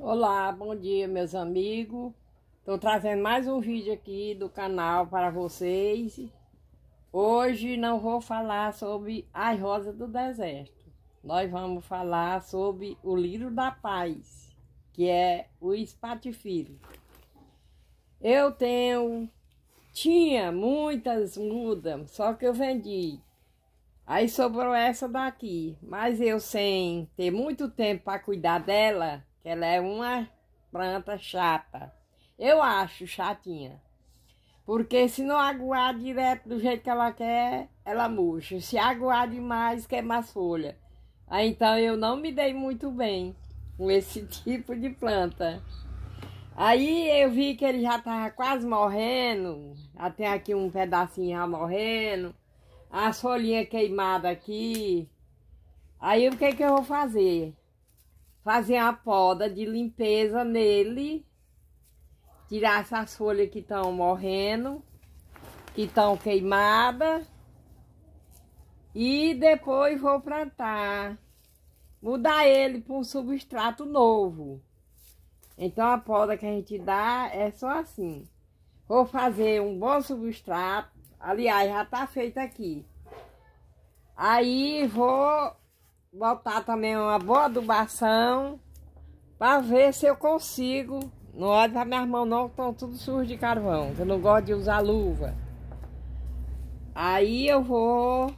Olá, bom dia meus amigos. Estou trazendo mais um vídeo aqui do canal para vocês. Hoje não vou falar sobre as rosas do deserto. Nós vamos falar sobre o livro da paz, que é o espatifílio. Eu tenho, tinha muitas mudas, só que eu vendi. Aí sobrou essa daqui, mas eu sem ter muito tempo para cuidar dela, que ela é uma planta chata. Eu acho chatinha. Porque se não aguar direto do jeito que ela quer, ela murcha. Se aguar demais, quer mais folha. Aí, ah, então eu não me dei muito bem com esse tipo de planta. Aí eu vi que ele já estava quase morrendo. Até aqui um pedacinho já morrendo. As folhinhas queimadas aqui. Aí o que, que eu vou fazer? fazer a poda de limpeza nele, tirar essas folhas que estão morrendo, que estão queimadas, e depois vou plantar, mudar ele para um substrato novo. Então a poda que a gente dá é só assim. Vou fazer um bom substrato, aliás, já está feito aqui. Aí vou botar também uma boa adubação para ver se eu consigo. Não olha para minhas mãos não, estão tudo sujo de carvão, que eu não gosto de usar luva. Aí eu vou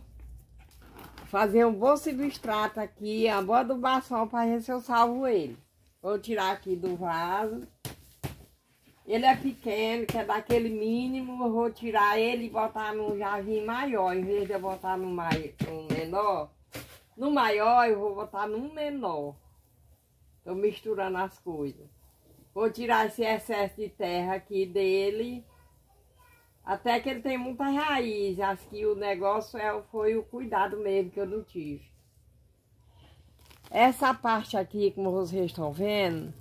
fazer um bom substrato aqui, uma boa adubação para ver se eu salvo ele. Vou tirar aqui do vaso. Ele é pequeno, que é daquele mínimo, eu vou tirar ele e botar num jardim maior, em vez de eu botar no num menor. No maior eu vou botar num menor. Estou misturando as coisas. Vou tirar esse excesso de terra aqui dele. Até que ele tem muita raiz. Acho que o negócio é, foi o cuidado mesmo que eu não tive. Essa parte aqui, como vocês estão vendo,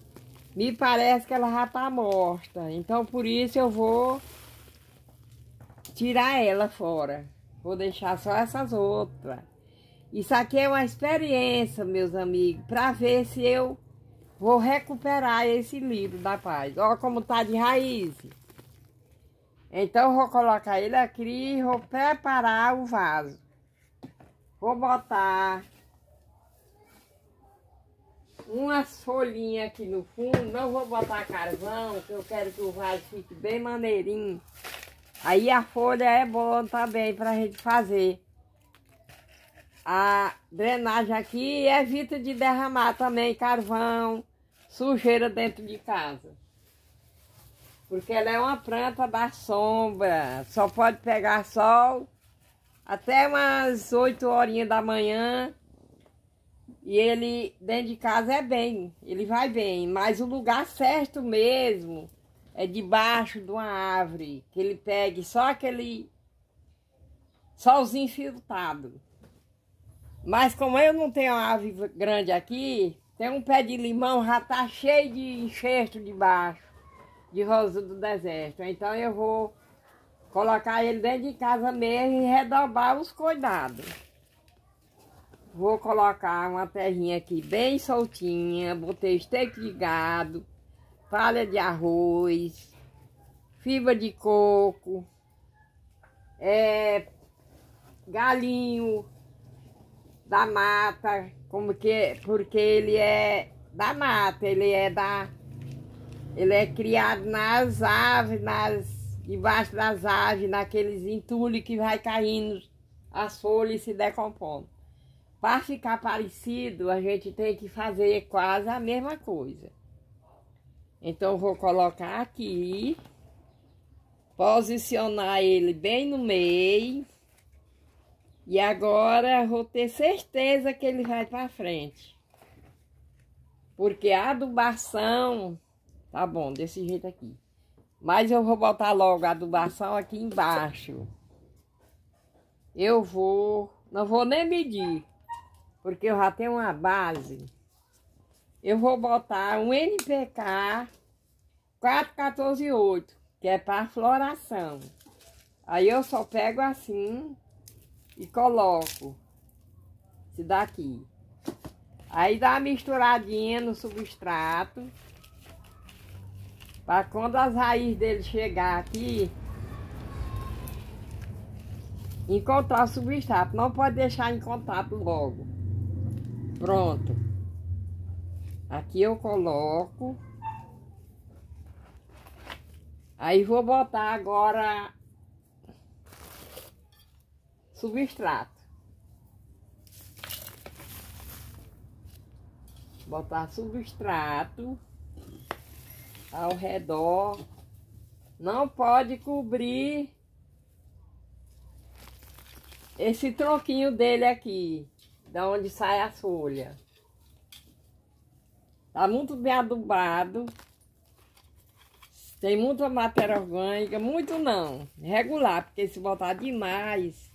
me parece que ela já está morta. Então, por isso eu vou tirar ela fora. Vou deixar só essas outras. Isso aqui é uma experiência, meus amigos, para ver se eu vou recuperar esse livro da paz. Olha como tá de raiz. Então, vou colocar ele aqui e vou preparar o vaso. Vou botar umas folhinhas aqui no fundo. Não vou botar carvão, porque eu quero que o vaso fique bem maneirinho. Aí a folha é boa também para a gente fazer a drenagem aqui e é evita de derramar também carvão, sujeira dentro de casa. Porque ela é uma planta da sombra, só pode pegar sol até umas 8 horinhas da manhã. E ele dentro de casa é bem, ele vai bem, mas o lugar certo mesmo é debaixo de uma árvore, que ele pegue só aquele solzinho filtrado. Mas como eu não tenho ave grande aqui, tem um pé de limão já tá cheio de enxerto de baixo, de rosa do deserto. Então eu vou colocar ele dentro de casa mesmo e redobrar os cuidados. Vou colocar uma terrinha aqui bem soltinha, botei esteque de gado, palha de arroz, fibra de coco, é, galinho, da mata, como que porque ele é da mata, ele é da ele é criado nas aves, nas debaixo das aves, naqueles entulhos que vai caindo as folhas se decompondo. Para ficar parecido, a gente tem que fazer quase a mesma coisa. Então vou colocar aqui, posicionar ele bem no meio. E agora vou ter certeza que ele vai para frente. Porque a adubação tá bom, desse jeito aqui. Mas eu vou botar logo a adubação aqui embaixo. Eu vou, não vou nem medir, porque eu já tenho uma base. Eu vou botar um NPK 4148, que é para floração. Aí eu só pego assim e coloco esse daqui. Aí dá uma misturadinha no substrato. Para quando as raízes dele chegar aqui, encontrar o substrato. Não pode deixar em contato logo. Pronto. Aqui eu coloco. Aí vou botar agora substrato. Botar substrato ao redor. Não pode cobrir esse tronquinho dele aqui, da onde sai as folhas. Tá muito bem adubado. Tem muita matéria orgânica, muito não, regular, porque se botar demais,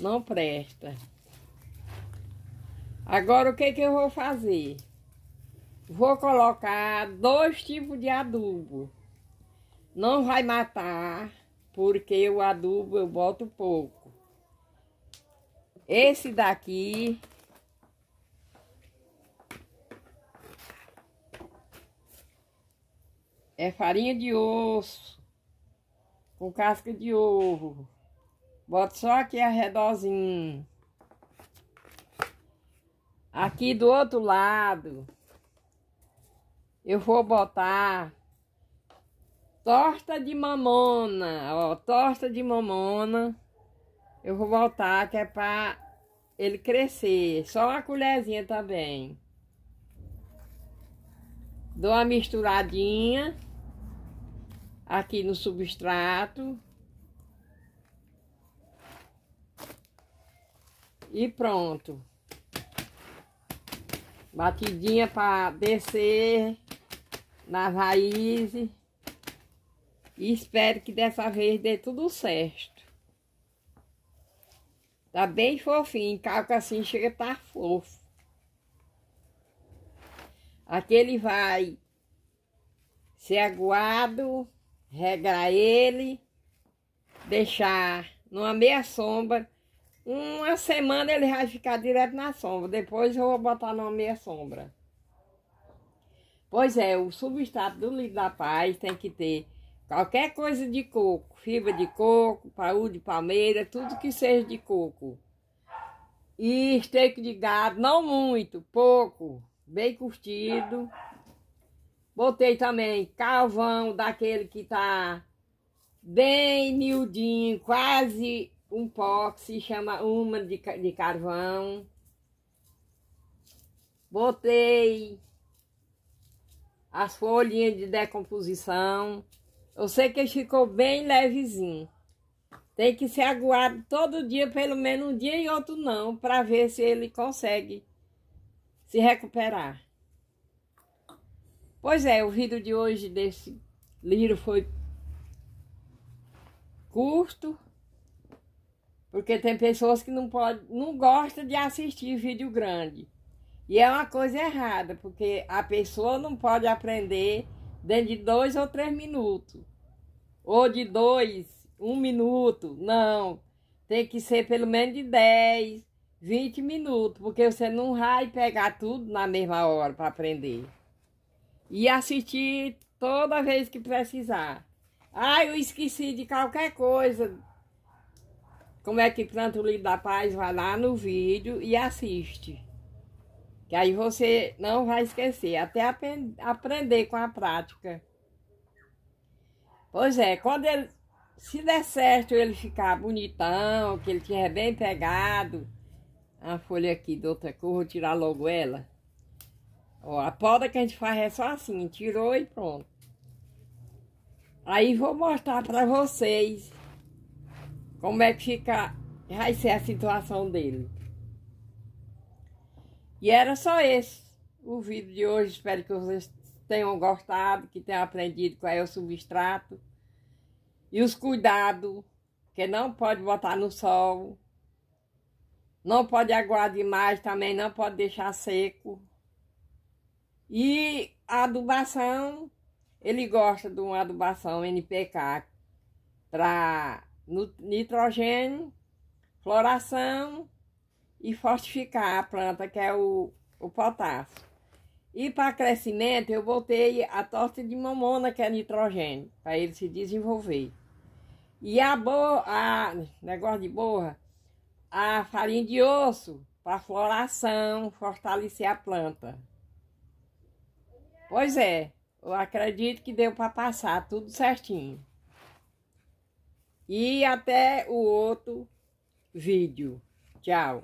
não presta. Agora, o que, que eu vou fazer? Vou colocar dois tipos de adubo. Não vai matar, porque o adubo eu boto pouco. Esse daqui... É farinha de osso, com casca de ovo. Boto só aqui arredorzinho. Aqui do outro lado, eu vou botar torta de mamona, ó, torta de mamona. Eu vou botar que é pra ele crescer, só uma colherzinha também. Dou uma misturadinha aqui no substrato. E pronto. Batidinha para descer na raiz E espero que dessa vez dê tudo certo. Tá bem fofinho, calca assim chega a tá fofo. Aqui ele vai ser aguado, regar ele, deixar numa meia sombra uma semana ele vai ficar direto na sombra. Depois eu vou botar na meia sombra. Pois é, o substrato do livro da paz tem que ter qualquer coisa de coco. Fibra de coco, paú de palmeira, tudo que seja de coco. E steak de gado, não muito, pouco, bem curtido. Botei também calvão, daquele que tá bem miudinho, quase um se chama uma de, de carvão. Botei as folhinhas de decomposição. Eu sei que ficou bem levezinho. Tem que ser aguado todo dia, pelo menos um dia e outro não, para ver se ele consegue se recuperar. Pois é, o vídeo de hoje desse livro foi curto, porque tem pessoas que não pode, não gosta de assistir vídeo grande. E é uma coisa errada, porque a pessoa não pode aprender dentro de dois ou três minutos. Ou de dois, um minuto. Não. Tem que ser pelo menos de dez, vinte minutos, porque você não vai pegar tudo na mesma hora para aprender. E assistir toda vez que precisar. Ah, eu esqueci de qualquer coisa como é que planta o livro da paz? Vai lá no vídeo e assiste. Que aí você não vai esquecer, até aprender com a prática. Pois é, quando ele, se der certo ele ficar bonitão, que ele tiver bem pegado, a folha aqui de outra cor, vou tirar logo ela. Ó, a poda que a gente faz é só assim, tirou e pronto. Aí vou mostrar para vocês como é que fica, vai ser a situação dele? E era só esse o vídeo de hoje. Espero que vocês tenham gostado, que tenham aprendido qual é o substrato e os cuidados que não pode botar no sol, não pode aguar demais, também não pode deixar seco. E a adubação, ele gosta de uma adubação NPK para nitrogênio, floração e fortificar a planta, que é o, o potássio. E para crescimento, eu botei a torta de mamona, que é nitrogênio, para ele se desenvolver. E a boa, a, negócio de borra, a farinha de osso, para floração, fortalecer a planta. Pois é, eu acredito que deu para passar tudo certinho. E até o outro vídeo. Tchau.